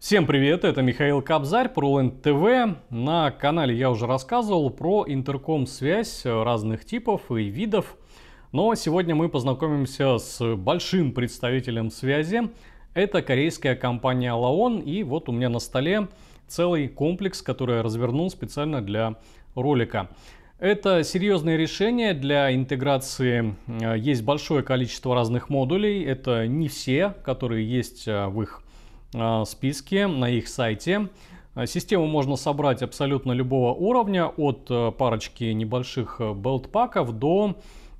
Всем привет, это Михаил Кабзарь, про НТВ. На канале я уже рассказывал про интерком-связь э, разных типов и видов. Но сегодня мы познакомимся с большим представителем связи. Это корейская компания Laon. И вот у меня на столе целый комплекс, который я развернул специально для ролика. Это серьезное решение для интеграции. Э, есть большое количество разных модулей. Это не все, которые есть э, в их а, списке на их сайте. А, систему можно собрать абсолютно любого уровня, от э, парочки небольших э, белтпаков до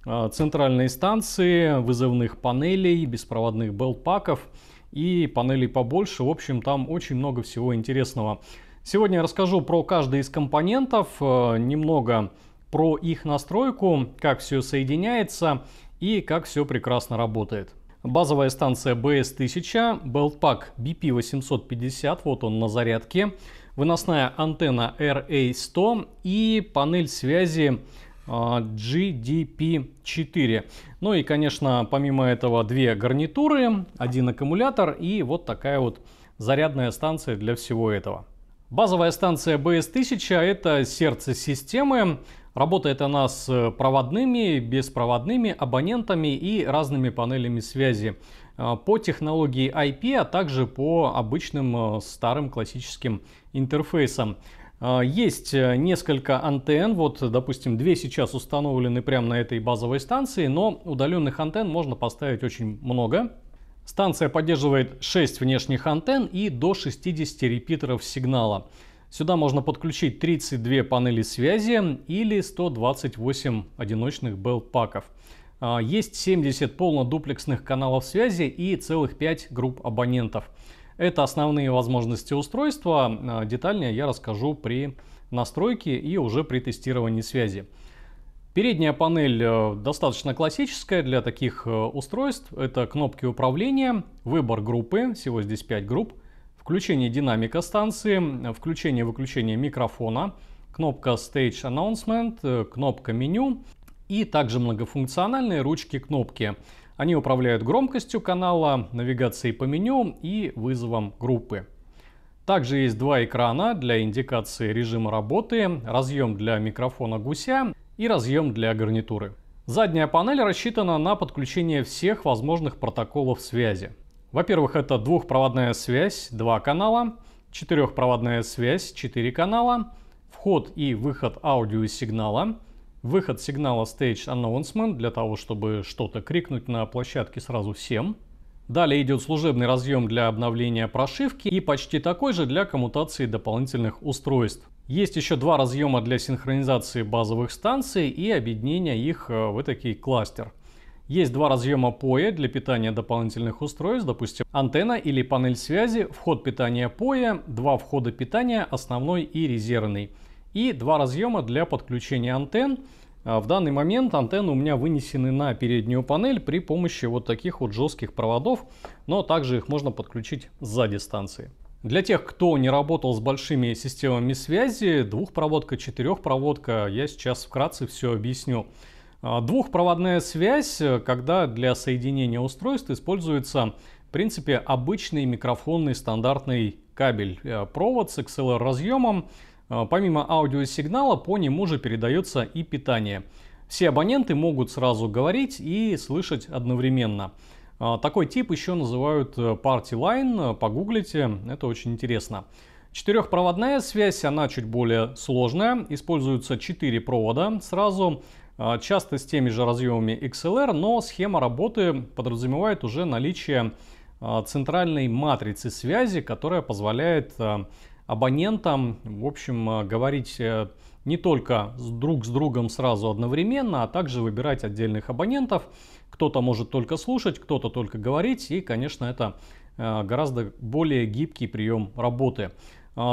э, центральной станции, вызывных панелей, беспроводных белтпаков и панелей побольше. В общем, там очень много всего интересного. Сегодня я расскажу про каждый из компонентов, немного про их настройку, как все соединяется и как все прекрасно работает. Базовая станция BS-1000, Beltpack BP850, вот он на зарядке. Выносная антенна RA100 и панель связи GDP4. А, ну и, конечно, помимо этого две гарнитуры, один аккумулятор и вот такая вот зарядная станция для всего этого. Базовая станция BS-1000 – это сердце системы. Работает она с э, проводными, беспроводными абонентами и разными панелями связи э, по технологии IP, а также по обычным э, старым классическим интерфейсам. Есть несколько антенн, вот, допустим, две сейчас установлены прямо на этой базовой станции, но удаленных антенн можно поставить очень много. Станция поддерживает 6 внешних антенн и до 60 репитеров сигнала. Сюда можно подключить 32 панели связи или 128 одиночных белл-паков. А, есть 70 полнодуплексных каналов связи и целых 5 групп абонентов. Это основные возможности устройства. А, Детальнее я расскажу при настройке и уже при тестировании связи. Передняя панель э, достаточно классическая для таких э, устройств. Это кнопки управления, выбор группы, всего здесь 5 групп, Включение динамика станции, включение-выключение микрофона, кнопка Stage Announcement, э, кнопка меню и также многофункциональные ручки кнопки. Они управляют громкостью канала, навигацией по меню и вызовом группы. Также есть два экрана для индикации режима работы, разъем для микрофона гуся и разъем для гарнитуры. Задняя панель рассчитана на подключение всех возможных протоколов связи. Во-первых, это двухпроводная связь, два канала, четырехпроводная связь, четыре канала, вход и выход аудиосигнала, выход сигнала Stage Announcement для того, чтобы что-то крикнуть на площадке сразу всем. Далее идет служебный разъем для обновления прошивки и почти такой же для коммутации дополнительных устройств. Есть еще два разъема для синхронизации базовых станций и объединения их э, в такой кластер. Есть два разъема POE для питания дополнительных устройств, допустим, антенна или панель связи, вход питания POE, два входа питания, основной и резервный. И два разъема для подключения антенн. А, в данный момент антенны у меня вынесены на переднюю панель при помощи вот таких вот жестких проводов, но также их можно подключить сзади станции. Для тех, кто не работал с большими системами связи, двухпроводка, четырехпроводка, я сейчас вкратце все объясню. А, двухпроводная связь, э, когда для соединения устройств используется, в принципе, обычный микрофонный стандартный кабель. Э, провод с XLR-разъемом. Э, помимо аудиосигнала, по нему же передается и питание. Все абоненты могут сразу говорить и слышать одновременно. А, такой тип еще называют Party Line, погуглите, это очень интересно. Четырехпроводная связь, она чуть более сложная, используются четыре провода сразу. А, часто с теми же разъемами XLR, но схема работы подразумевает уже наличие а, центральной матрицы связи, которая позволяет а, абонентам, в общем, говорить э, не только друг с другом сразу одновременно, а также выбирать отдельных абонентов. Кто-то может только слушать, кто-то только говорить, и, конечно, это э, гораздо более гибкий прием работы.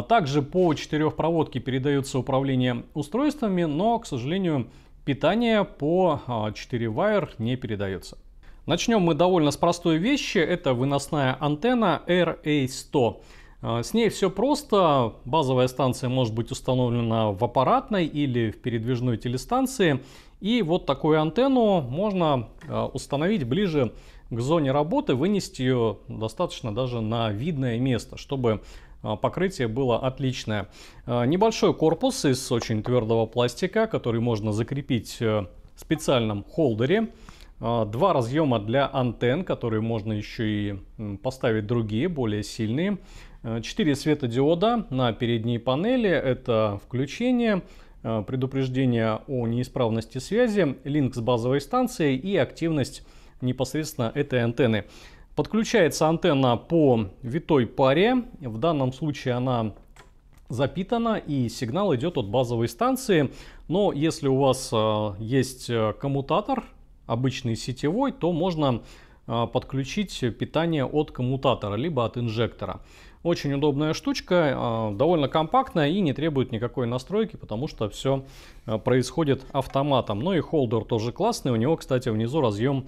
Также по четырехпроводке передается управление устройствами, но, к сожалению, питание по 4 а, Wire не передается. Начнем мы довольно с простой вещи. Это выносная антенна RA100. А, с ней все просто. Базовая станция может быть установлена в аппаратной или в передвижной телестанции. И вот такую антенну можно а, установить ближе к зоне работы, вынести ее достаточно даже на видное место, чтобы а, покрытие было отличное. А, небольшой корпус из очень твердого пластика, который можно закрепить э, в специальном холдере. А, два разъема для антенн, которые можно еще и поставить другие, более сильные. Четыре светодиода на передней панели. Это включение, предупреждение о неисправности связи, линк с базовой станцией и активность непосредственно этой антенны. Подключается антенна по витой паре. В данном случае она запитана и сигнал идет от базовой станции. Но если у вас э, есть э, коммутатор, обычный сетевой, то можно э, подключить питание от коммутатора, либо от инжектора. Очень удобная штучка, довольно компактная и не требует никакой настройки, потому что все происходит автоматом. Ну и холдер тоже классный, у него, кстати, внизу разъем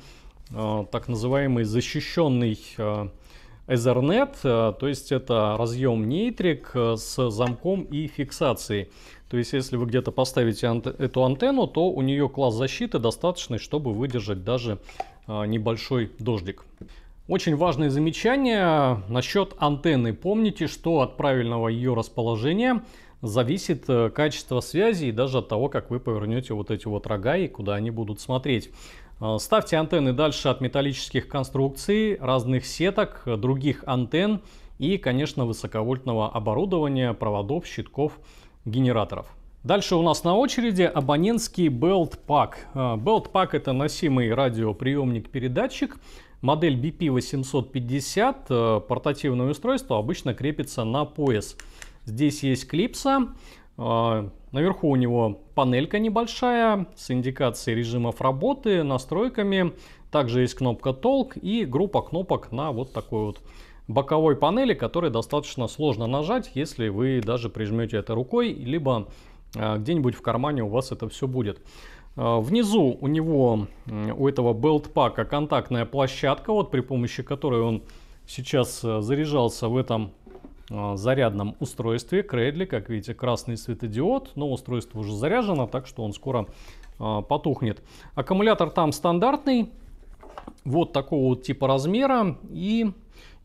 Э, так называемый защищенный э, Ethernet, э, то есть это разъем нейтрик с замком и фиксацией. То есть если вы где-то поставите эту антенну, то у нее класс защиты достаточный, чтобы выдержать даже небольшой дождик. Очень важное замечание насчет антенны. Помните, что от правильного ее расположения зависит качество связи и даже от того, как вы повернете вот эти вот рога и куда они будут смотреть. Э, ставьте антенны дальше от металлических конструкций, разных сеток, э, других антенн и, конечно, высоковольтного оборудования, проводов, щитков, генераторов. Дальше у нас на очереди абонентский Belt Pack. Э, Belt Pack это носимый радиоприемник-передатчик. Модель BP850, портативное устройство, обычно крепится на пояс. Здесь есть клипса. А, наверху у него панелька небольшая с индикацией режимов работы, настройками. Также есть кнопка толк и группа кнопок на вот такой вот боковой панели, которые достаточно сложно нажать, если вы даже прижмете это рукой, либо а, где-нибудь в кармане у вас это все будет. А, внизу у него, у этого белтпака контактная площадка, вот при помощи которой он сейчас э, заряжался в этом Э, зарядном устройстве Кредли. Как видите, красный светодиод, но устройство уже заряжено, так что он скоро э, потухнет. Аккумулятор там стандартный, вот такого вот типа размера и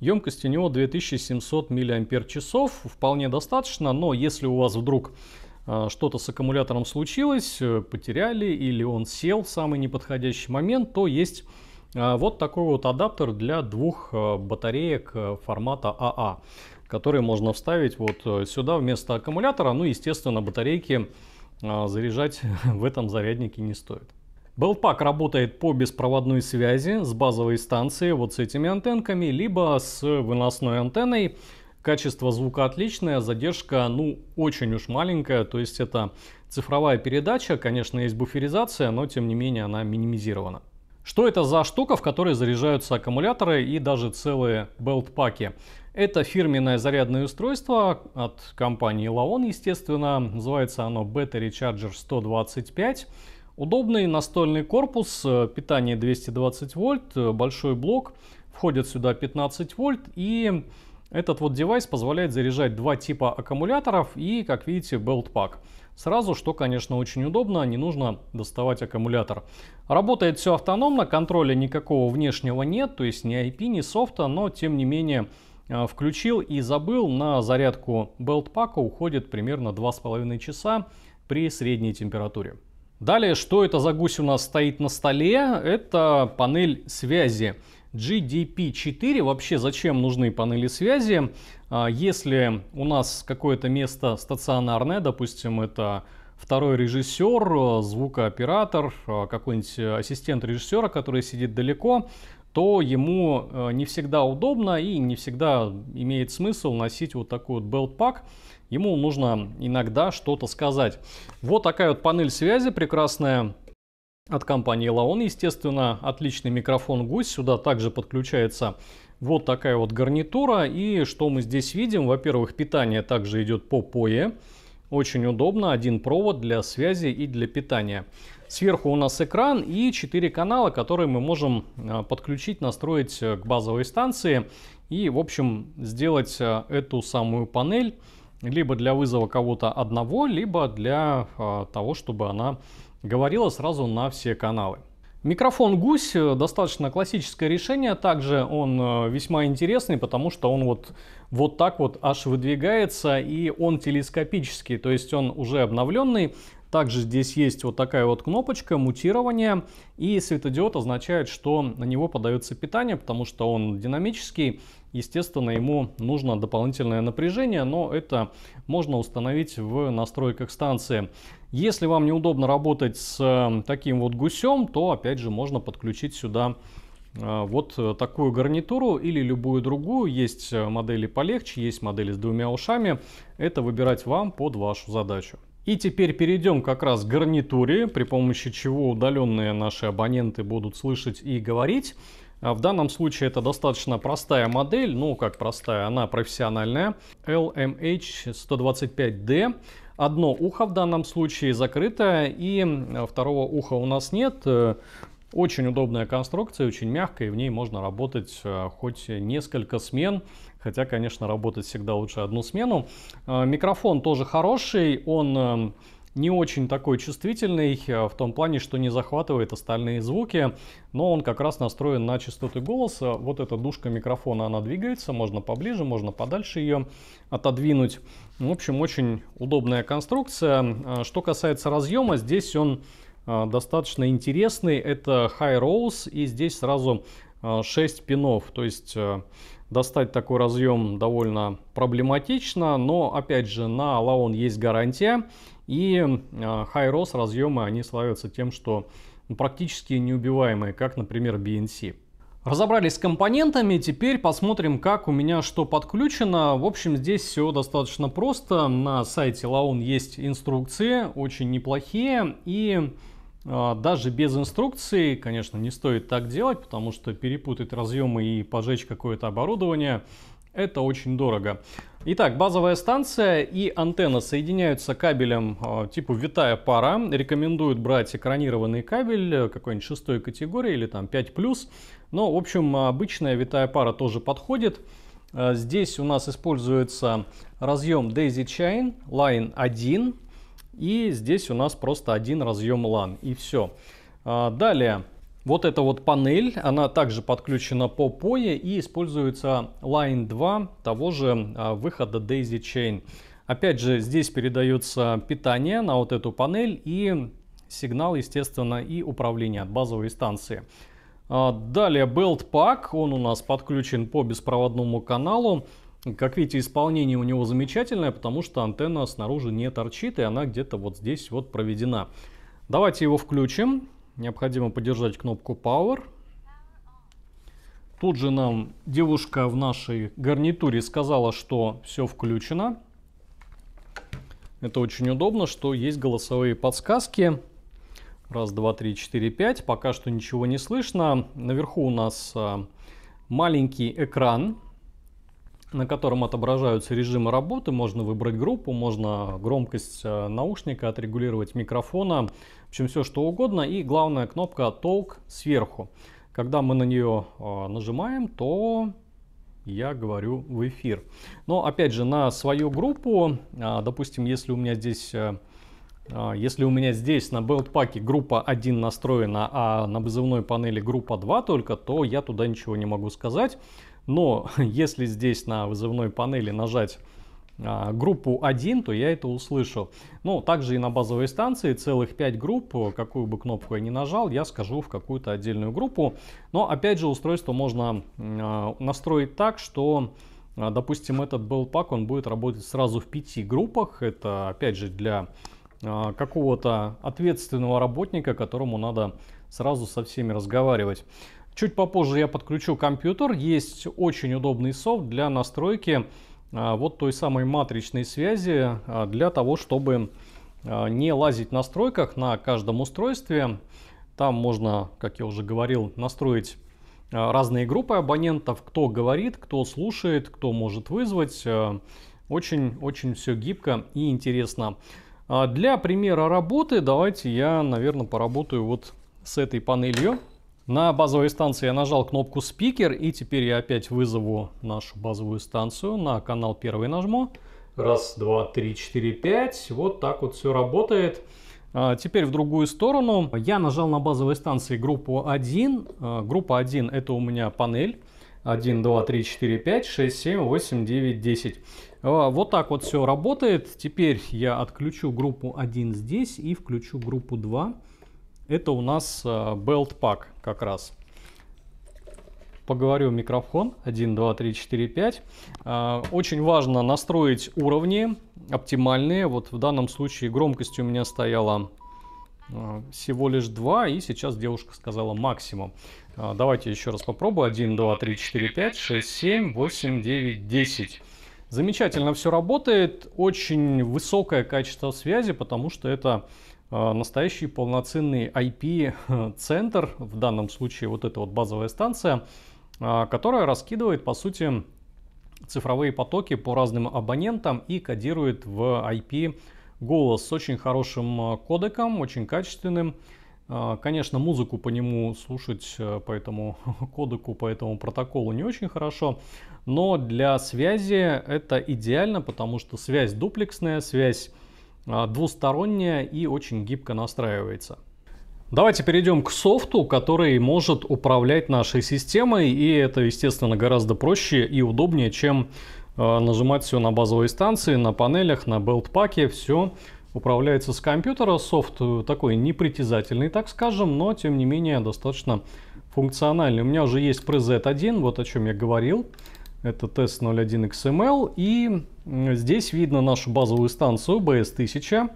емкость у него 2700 мАч. Вполне достаточно, но если у вас вдруг э, что-то с аккумулятором случилось, потеряли или он сел в самый неподходящий момент, то есть вот такой вот адаптер для двух батареек формата АА. А которые можно вставить вот э, сюда вместо аккумулятора. Ну, естественно, батарейки а, заряжать в этом заряднике не стоит. Белпак работает по беспроводной связи с базовой станции, вот с этими антенками, либо с выносной антенной. Качество звука отличное, задержка, ну, очень уж маленькая, то есть это цифровая передача, конечно, есть буферизация, но тем не менее она минимизирована. Что это за штука, в которой заряжаются аккумуляторы и даже целые белтпаки? Это фирменное зарядное устройство от компании Laon, естественно. Называется оно Battery Charger 125. Удобный настольный корпус, э, питание 220 вольт, э, большой блок. Входит сюда 15 вольт и этот вот девайс позволяет заряжать два типа аккумуляторов и, как видите, belt pack. Сразу, что, конечно, очень удобно, не нужно доставать аккумулятор. Работает все автономно, контроля никакого внешнего нет, то есть ни IP, ни софта, но тем не менее а, включил и забыл, на зарядку белтпака уходит примерно 2,5 часа при средней температуре. Далее, что это за гусь у нас стоит на столе? Это панель связи GDP4. Вообще, зачем нужны панели связи? А, если у нас какое-то место стационарное, допустим, это второй режиссер, э, звукооператор, э, какой-нибудь ассистент режиссера, который сидит далеко, то ему э, не всегда удобно и не всегда имеет смысл носить вот такой вот белтпак. Ему нужно иногда что-то сказать. Вот такая вот панель связи прекрасная от компании Laon, естественно, отличный микрофон гусь. Сюда также подключается вот такая вот гарнитура. И что мы здесь видим? Во-первых, питание также идет по PoE. Очень удобно, один провод для связи и для питания. Сверху у нас экран и 4 канала, которые мы можем э, подключить, настроить э, к базовой станции и, в общем, сделать э, эту самую панель либо для вызова кого-то одного, либо для того, чтобы она говорила сразу на все каналы. Микрофон гусь достаточно классическое решение, также он весьма интересный, потому что он вот, вот так вот аж выдвигается и он телескопический, то есть он уже обновленный, также здесь есть вот такая вот кнопочка мутирования, и светодиод означает, что на него подается питание, потому что он динамический, естественно, ему нужно дополнительное напряжение, но это можно установить в настройках станции. Если вам неудобно работать с э, таким вот гусем, то опять же можно подключить сюда э, вот э, такую гарнитуру или любую другую. Есть модели полегче, есть модели с двумя ушами. Это выбирать вам под вашу задачу. И теперь перейдем как раз к гарнитуре, при помощи чего удаленные наши абоненты будут слышать и говорить. А в данном случае это достаточно простая модель, ну как простая, она профессиональная, LMH125D. Одно ухо в данном случае закрыто и второго уха у нас нет. Очень удобная конструкция, очень мягкая, и в ней можно работать э, хоть несколько смен, хотя, конечно, работать всегда лучше одну смену. Э, микрофон тоже хороший, он э, не очень такой чувствительный, в том плане, что не захватывает остальные звуки, но он как раз настроен на частоты голоса. Вот эта душка микрофона, она двигается, можно поближе, можно подальше ее отодвинуть. В общем, очень удобная конструкция. Что касается разъема, здесь он Э, достаточно интересный. Это High Rolls и здесь сразу 6 э, пинов. То есть э, достать такой разъем довольно проблематично, но опять же на Лаон есть гарантия. И High Rolls разъемы они славятся тем, что практически неубиваемые, как, например, BNC. Разобрались с компонентами, теперь посмотрим, как у меня что подключено. В общем, здесь все достаточно просто. На сайте Laon есть инструкции, очень неплохие. И а, даже без инструкции, конечно, не стоит так делать, потому что перепутать разъемы и пожечь какое-то оборудование – это очень дорого. Итак, базовая станция и антенна соединяются кабелем а, типа витая пара. Рекомендуют брать экранированный кабель э, какой-нибудь шестой категории или там 5+. Но, в общем, обычная витая пара тоже подходит. Э, здесь у нас используется разъем Daisy Chain Line 1. И здесь у нас просто один разъем LAN и все. А, далее, вот эта вот панель, она также подключена по POE и используется Line 2 того же а, выхода Daisy Chain. Опять же, здесь передается питание на вот эту панель и сигнал, естественно, и управление от базовой станции. А, далее Belt Pack, он у нас подключен по беспроводному каналу. Как видите, исполнение у него замечательное, потому что антенна снаружи не торчит, и она где-то вот здесь вот проведена. Давайте его включим. Необходимо подержать кнопку Power. Тут же нам девушка в нашей гарнитуре сказала, что все включено. Это очень удобно, что есть голосовые подсказки. Раз, два, три, четыре, пять. Пока что ничего не слышно. Наверху у нас а, маленький экран на котором отображаются режимы работы. Можно выбрать группу, можно громкость э, наушника отрегулировать микрофона, в общем, все что угодно. И главная кнопка «Толк» сверху. Когда мы на нее э, нажимаем, то я говорю в эфир. Но опять же, на свою группу, э, допустим, если у меня здесь... Если у меня здесь на билдпаке группа 1 настроена, а на вызывной панели группа 2 только, то я туда ничего не могу сказать. Но если здесь на вызывной панели нажать а, группу 1, то я это услышал. Но также и на базовой станции целых 5 групп, какую бы кнопку я ни нажал, я скажу в какую-то отдельную группу. Но опять же устройство можно а, настроить так, что, а, допустим, этот Bellpack, он будет работать сразу в 5 группах. Это опять же для какого-то ответственного работника, которому надо сразу со всеми разговаривать. Чуть попозже я подключу компьютер. Есть очень удобный софт для настройки а, вот той самой матричной связи а, для того, чтобы а, не лазить в настройках на каждом устройстве. Там можно, как я уже говорил, настроить разные группы абонентов, кто говорит, кто слушает, кто может вызвать. Очень-очень все гибко и интересно. Для примера работы давайте я, наверное, поработаю вот с этой панелью. На базовой станции я нажал кнопку «Спикер», и теперь я опять вызову нашу базовую станцию. На канал первый нажму. Раз, два, три, четыре, пять. Вот так вот все работает. А, теперь в другую сторону. Я нажал на базовой станции группу 1. А, группа 1 это у меня панель. 1, 2, 3, 4, 5, 6, 7, 8, 9, 10. Вот так вот все работает. Теперь я отключу группу 1 здесь и включу группу 2. Это у нас э, Belt Pack как раз. Поговорю микрофон 1, 2, 3, 4, 5. Очень важно настроить уровни оптимальные. Вот в данном случае громкость у меня стояла э, всего лишь 2, и сейчас девушка сказала максимум. Э, давайте еще раз попробую. 1, 2, 3, 4, 5, 6, 7, 8, 9, 10. Замечательно все работает. Очень высокое качество связи, потому что это а, настоящий полноценный IP-центр, в данном случае вот эта вот базовая станция, а, которая раскидывает, по сути, цифровые потоки по разным абонентам и кодирует в IP голос с очень хорошим а, кодеком, очень качественным. Конечно, музыку по нему слушать по этому кодеку, по этому протоколу не очень хорошо, но для связи это идеально, потому что связь дуплексная, связь а, двусторонняя и очень гибко настраивается. Давайте перейдем к софту, который может управлять нашей системой, и это, естественно, гораздо проще и удобнее, чем а, нажимать все на базовой станции, на панелях, на белтпаке, все управляется с компьютера. Софт э, такой непритязательный, так скажем, но тем не менее достаточно функциональный. У меня уже есть preset 1, вот о чем я говорил. Это тест 01XML. Эм и здесь видно нашу базовую станцию BS1000.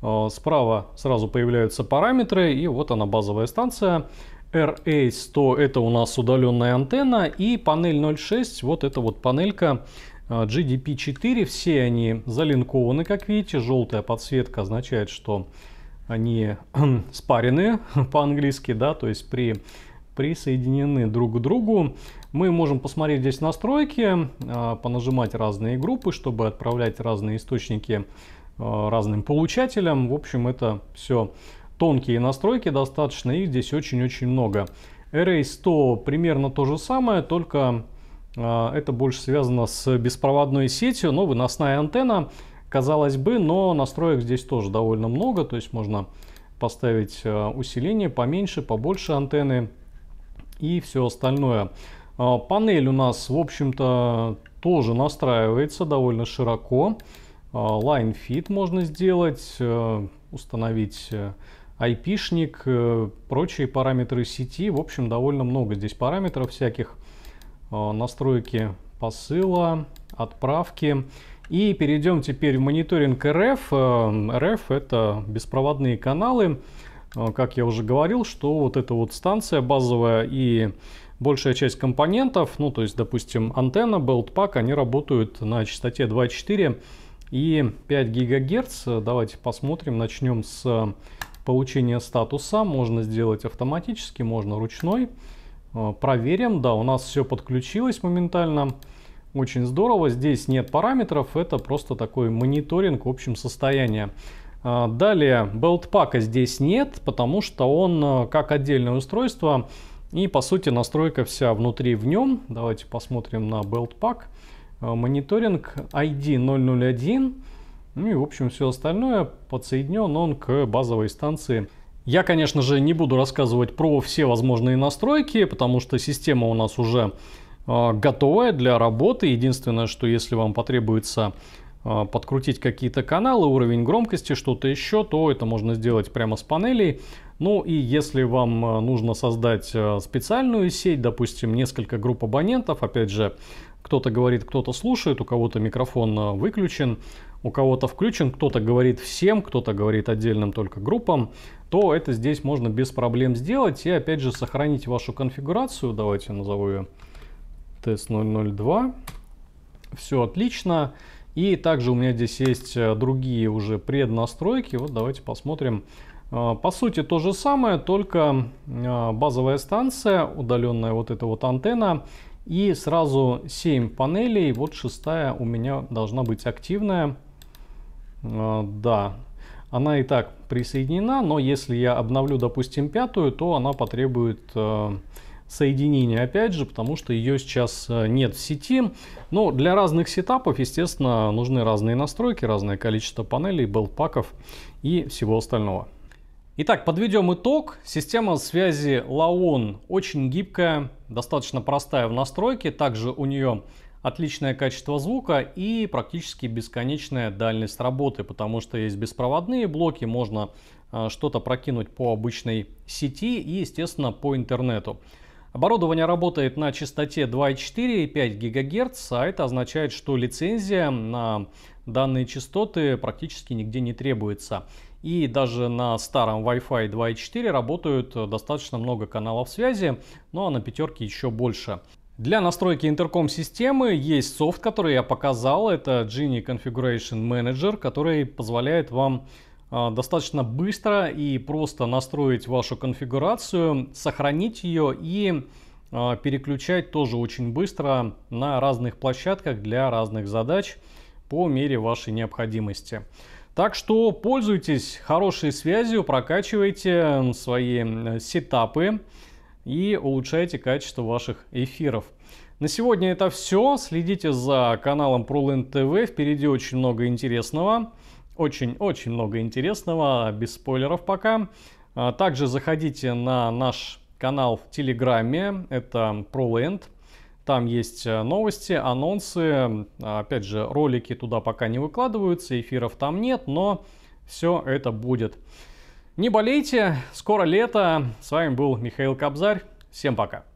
А, справа сразу появляются параметры, и вот она базовая станция. RA100 это у нас удаленная антенна, и панель 06, вот это вот панелька GDP4, а, все они залинкованы, как видите, желтая подсветка означает, что они спарены по-английски, да, то есть при присоединены друг к другу. Мы можем посмотреть здесь настройки, а, понажимать разные группы, чтобы отправлять разные источники а, разным получателям. В общем, это все тонкие настройки достаточно, их здесь очень-очень много. Array 100 примерно то же самое, только а, это больше связано с беспроводной сетью, но выносная антенна, казалось бы, но настроек здесь тоже довольно много, то есть можно поставить усиление поменьше, побольше антенны, и все остальное. А, панель у нас, в общем-то, тоже настраивается довольно широко. А, Line Fit можно сделать, э, установить IP-шник, э, э, прочие параметры сети. В общем, довольно много здесь параметров всяких. А, настройки посыла, отправки. И перейдем теперь в мониторинг rf rf это беспроводные каналы. А, как я уже говорил, что вот эта вот станция базовая и большая часть компонентов, ну то есть, допустим, антенна, Белтпак, они работают на частоте 2.4 и 5 ГГц. Давайте посмотрим, начнем с получения статуса. Можно сделать автоматически, можно ручной. А, проверим, да, у нас все подключилось моментально. Очень здорово, здесь нет параметров, это просто такой мониторинг в общем состояния. А, далее, Beltpack здесь нет, потому что он э, как отдельное устройство и по сути настройка вся внутри в нем. Давайте посмотрим на Beltpack. Э, мониторинг ID 001. Ну и в общем все остальное подсоединен он к базовой станции. Я, конечно же, не буду рассказывать про все возможные настройки, потому что система у нас уже э, готовая для работы. Единственное, что если вам потребуется а, подкрутить какие-то каналы, уровень громкости, что-то еще, то это можно сделать прямо с панелей. Ну и если вам а, нужно создать а, специальную сеть, допустим, несколько групп абонентов, опять же, кто-то говорит, кто-то слушает, у кого-то микрофон выключен, у кого-то включен, кто-то говорит всем, кто-то говорит отдельным только группам, то это здесь можно без проблем сделать и опять же сохранить вашу конфигурацию. Давайте назову ее тест 002. Все отлично. И также у меня здесь есть э, другие уже преднастройки. Вот давайте посмотрим. Э, по сути то же самое, только э, базовая станция, удаленная вот эта вот антенна. И сразу 7 панелей. Вот шестая у меня должна быть активная. Да, она и так присоединена, но если я обновлю, допустим, пятую, то она потребует соединение опять же, потому что ее сейчас э, нет в сети. Но для разных сетапов, естественно, нужны разные настройки, разное количество панелей, билдпаков и всего остального. Итак, подведем итог. Система связи Laon очень гибкая, достаточно простая в настройке. Также у нее отличное качество звука и практически бесконечная дальность работы, потому что есть беспроводные блоки, можно э, что-то прокинуть по обычной сети и, естественно, по интернету. Оборудование работает на частоте 2,4 и 5 ГГц, а это означает, что лицензия на данные частоты практически нигде не требуется. И даже на старом Wi-Fi 2.4 работают достаточно много каналов связи, ну а на пятерке еще больше. Для настройки интерком-системы есть софт, который я показал. Это Genie Configuration Manager, который позволяет вам а, достаточно быстро и просто настроить вашу конфигурацию, сохранить ее и а, переключать тоже очень быстро на разных площадках для разных задач по мере вашей необходимости. Так что пользуйтесь хорошей связью, прокачивайте свои сетапы и улучшайте качество ваших эфиров. На сегодня это все. Следите за каналом ProLand TV. Впереди очень много интересного. Очень-очень много интересного, без спойлеров пока. А, также заходите на наш канал в Телеграме, это ProLand. Там есть э, новости, анонсы, а, опять же, ролики туда пока не выкладываются, эфиров там нет, но все это будет. Не болейте, скоро лето. С вами был Михаил Кобзарь. Всем пока.